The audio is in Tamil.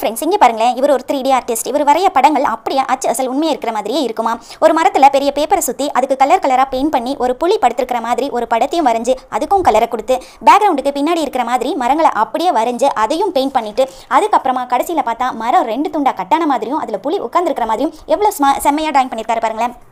ஃப்ரெண்ட்ஸ் இங்கே பாருங்களேன் இவர் ஒரு த்ரீ டி ஆர்டிஸ்ட் இவர் வரைய படங்கள் அப்படியே அச்சு அசல் உண்மையாக இருக்கிற மாதிரியே இருக்குமா ஒரு மரத்தில் பெரிய பேப்பரை சுற்றி அதுக்கு கலர் கலராக பெயிண்ட் பண்ணி ஒரு புளி படுத்திருக்கிற மாதிரி ஒரு படத்தையும் வரைஞ்சி அதுக்கும் கலரை கொடுத்து பேக்ரவுண்டுக்கு பின்னாடி இருக்கிற மாதிரி மரங்களை அப்படியே வரைஞ்சு அதையும் பெயிண்ட் பண்ணிவிட்டு அதுக்கப்புறமா கடைசியில் பார்த்தா மரம் ரெண்டு துண்டா கட்டான மாதிரியும் அதில் புளி உட்காந்துருக்கிற மாதிரியும் எவ்வளோ செம்மையாக ட்ராயிங் பண்ணியிருக்காரு பாருங்களேன்